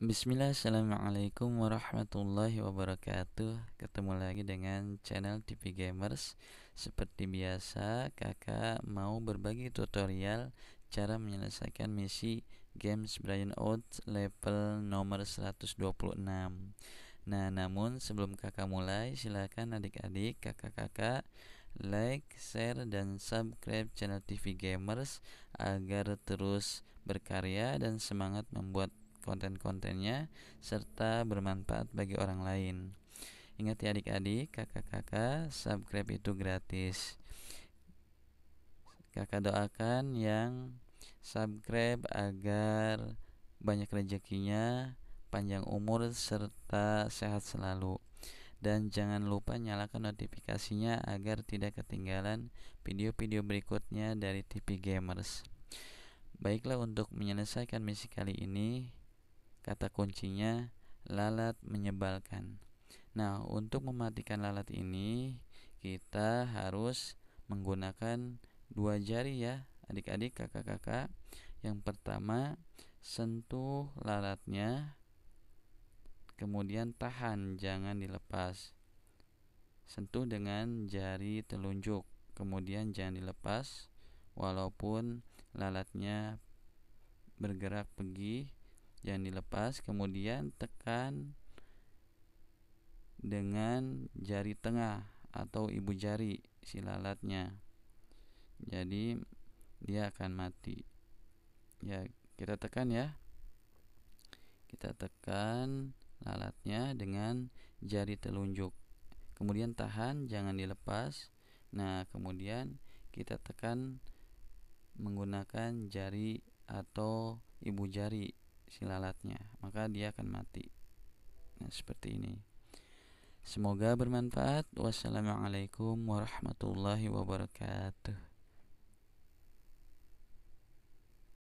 Bismillah, Assalamualaikum warahmatullahi wabarakatuh Ketemu lagi dengan channel TV Gamers Seperti biasa, kakak mau berbagi tutorial Cara menyelesaikan misi games Brian Out level nomor 126 Nah, namun sebelum kakak mulai, silakan adik-adik, kakak-kakak Like, share, dan subscribe channel TV Gamers Agar terus berkarya dan semangat membuat konten-kontennya serta bermanfaat bagi orang lain. Ingat ya adik-adik, kakak-kakak, subscribe itu gratis. Kakak doakan yang subscribe agar banyak rezekinya, panjang umur serta sehat selalu. Dan jangan lupa nyalakan notifikasinya agar tidak ketinggalan video-video berikutnya dari TV Gamers. Baiklah untuk menyelesaikan misi kali ini, Kata kuncinya lalat menyebalkan. Nah, untuk mematikan lalat ini kita harus menggunakan dua jari ya, adik-adik, kakak-kakak. Yang pertama, sentuh lalatnya. Kemudian tahan, jangan dilepas. Sentuh dengan jari telunjuk, kemudian jangan dilepas walaupun lalatnya bergerak pergi jangan dilepas kemudian tekan dengan jari tengah atau ibu jari silalatnya jadi dia akan mati ya kita tekan ya kita tekan lalatnya dengan jari telunjuk kemudian tahan jangan dilepas nah kemudian kita tekan menggunakan jari atau ibu jari si lalatnya, maka dia akan mati. Nah, seperti ini. Semoga bermanfaat. Wassalamualaikum warahmatullahi wabarakatuh.